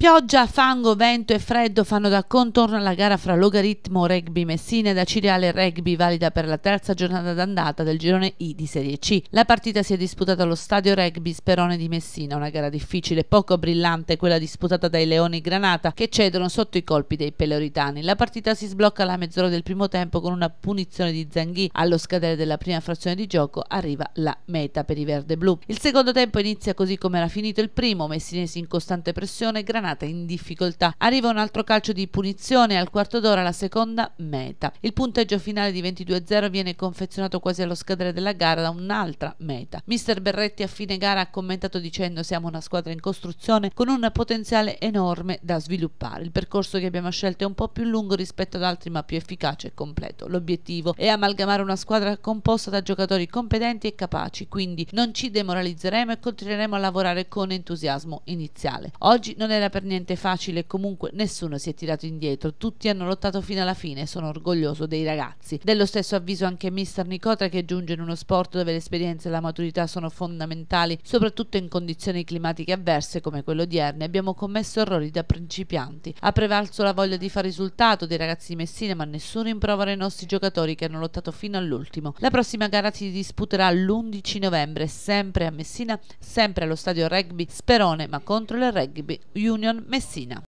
Pioggia, fango, vento e freddo fanno da contorno alla gara fra Logaritmo Rugby Messina e da Cireale Rugby valida per la terza giornata d'andata del girone I di Serie C. La partita si è disputata allo stadio Rugby Sperone di Messina, una gara difficile, poco brillante quella disputata dai Leoni Granata che cedono sotto i colpi dei peloritani. La partita si sblocca alla mezz'ora del primo tempo con una punizione di Zanghi. Allo scadere della prima frazione di gioco arriva la meta per i verde-blu. Il secondo tempo inizia così come era finito il primo, messinesi in costante pressione, Granata Granata in difficoltà. Arriva un altro calcio di punizione al quarto d'ora la seconda meta. Il punteggio finale di 22-0 viene confezionato quasi allo scadere della gara da un'altra meta. Mister Berretti a fine gara ha commentato dicendo siamo una squadra in costruzione con un potenziale enorme da sviluppare. Il percorso che abbiamo scelto è un po' più lungo rispetto ad altri ma più efficace e completo. L'obiettivo è amalgamare una squadra composta da giocatori competenti e capaci, quindi non ci demoralizzeremo e continueremo a lavorare con entusiasmo iniziale. Oggi non era per per niente facile e comunque nessuno si è tirato indietro, tutti hanno lottato fino alla fine e sono orgoglioso dei ragazzi. Dello stesso avviso anche mister Nicotra che giunge in uno sport dove l'esperienza e la maturità sono fondamentali, soprattutto in condizioni climatiche avverse come quelle odierne, abbiamo commesso errori da principianti. Ha prevalso la voglia di far risultato dei ragazzi di Messina ma nessuno improvera i nostri giocatori che hanno lottato fino all'ultimo. La prossima gara si disputerà l'11 novembre sempre a Messina, sempre allo stadio rugby Sperone ma contro il rugby Union Messina.